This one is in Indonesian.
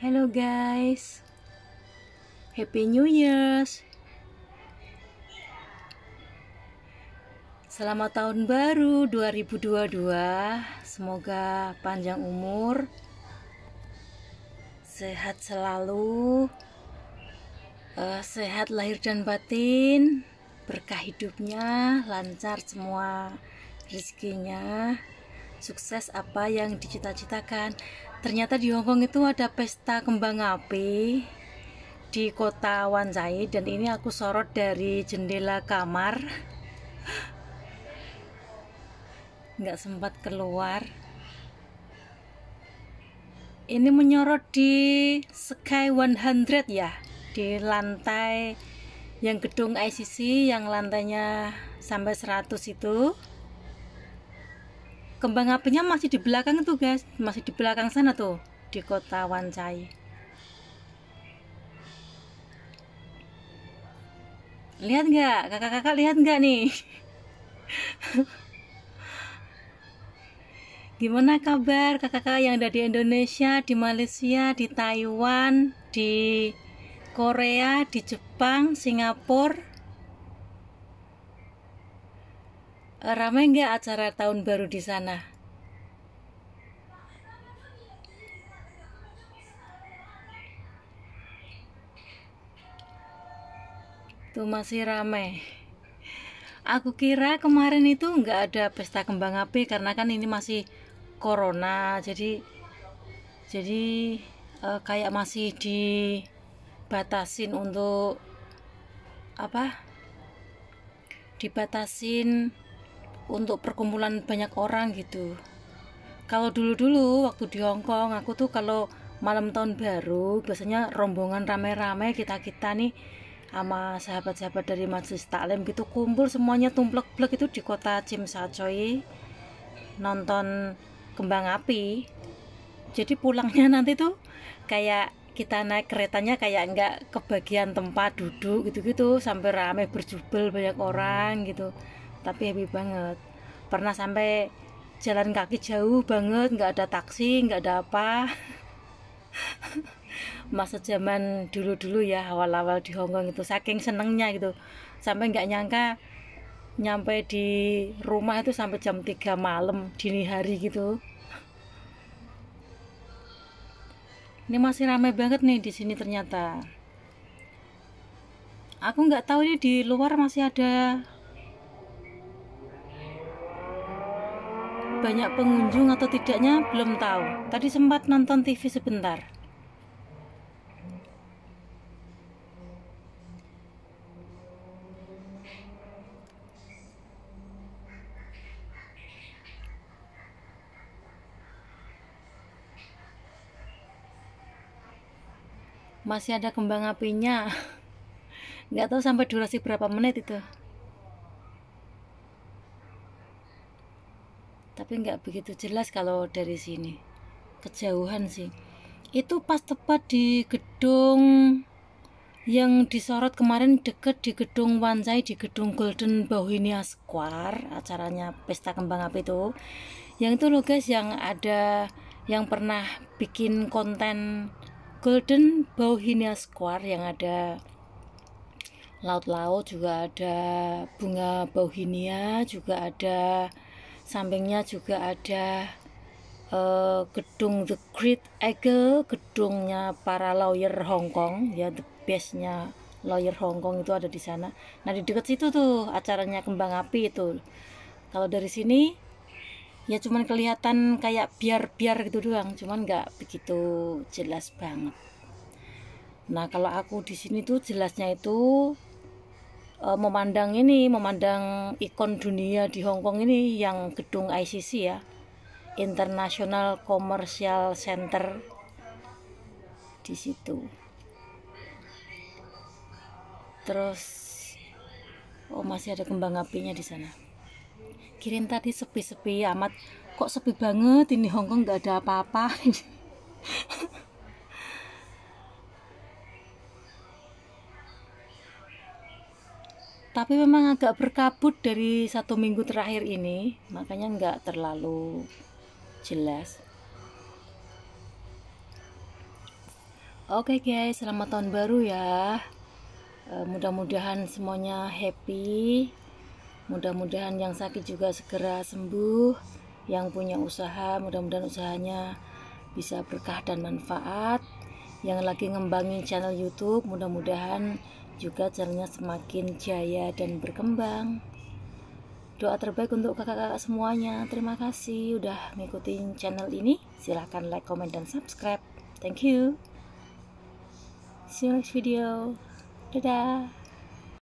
Hello guys. Happy New Year! Selamat tahun baru 2022. Semoga panjang umur. Sehat selalu. Uh, sehat lahir dan batin. Berkah hidupnya, lancar semua rezekinya sukses apa yang dicita-citakan ternyata di Hongkong itu ada pesta kembang api di kota Wanzai dan ini aku sorot dari jendela kamar nggak sempat keluar ini menyorot di Sky 100 ya di lantai yang gedung ICC yang lantainya sampai 100 itu kembang apinya masih di belakang tuh guys masih di belakang sana tuh di kota Wancai lihat nggak kakak-kakak lihat nggak nih gimana kabar kakak-kakak yang ada di Indonesia di Malaysia di Taiwan di Korea di Jepang Singapura ramai nggak acara tahun baru di sana? Tuh masih ramai. Aku kira kemarin itu nggak ada pesta kembang api karena kan ini masih corona, jadi jadi e, kayak masih dibatasin untuk apa? Dibatasin untuk perkumpulan banyak orang gitu kalau dulu-dulu waktu di Hong Kong aku tuh kalau malam tahun baru biasanya rombongan rame-rame kita-kita nih sama sahabat-sahabat dari Majelis Taklim gitu kumpul semuanya tumplek-plek itu di kota Choi, nonton kembang api jadi pulangnya nanti tuh kayak kita naik keretanya kayak enggak kebagian tempat duduk gitu-gitu sampai rame berjubel banyak orang gitu tapi happy banget pernah sampai jalan kaki jauh banget nggak ada taksi nggak ada apa masa zaman dulu-dulu ya awal-awal di Hongkong itu saking senengnya gitu sampai nggak nyangka nyampe di rumah itu sampai jam 3 malam dini hari gitu ini masih ramai banget nih di sini ternyata aku nggak tahu ini di luar masih ada banyak pengunjung atau tidaknya belum tahu. Tadi sempat nonton TV sebentar. Masih ada kembang apinya. Nggak tahu sampai durasi berapa menit itu. tapi nggak begitu jelas kalau dari sini kejauhan sih itu pas tepat di gedung yang disorot kemarin deket di gedung Wanzai di gedung Golden Bauhinia Square acaranya pesta kembang api itu yang itu loh guys yang ada yang pernah bikin konten Golden Bauhinia Square yang ada laut-laut juga ada bunga Bauhinia juga ada sampingnya juga ada uh, gedung The Great Eagle gedungnya para lawyer Hong Kong ya the bestnya lawyer Hong Kong itu ada di sana nah di dekat situ tuh acaranya kembang api itu kalau dari sini ya cuman kelihatan kayak biar-biar gitu doang cuman nggak begitu jelas banget nah kalau aku di sini tuh jelasnya itu uh, memandang ini memandang ikon dunia di Hong Kong ini yang gedung ICC ya International Commercial Center di situ terus oh masih ada kembang apinya di sana kirim tadi sepi-sepi amat kok sepi banget ini Hongkong nggak ada apa-apa tapi memang agak berkabut dari satu minggu terakhir ini makanya nggak terlalu jelas oke okay guys selamat tahun baru ya e, mudah-mudahan semuanya happy mudah-mudahan yang sakit juga segera sembuh yang punya usaha mudah-mudahan usahanya bisa berkah dan manfaat yang lagi ngembangin channel YouTube mudah-mudahan juga channelnya semakin jaya dan berkembang doa terbaik untuk kakak-kakak semuanya terima kasih udah ngikutin channel ini silahkan like, comment, dan subscribe thank you see you next video dadah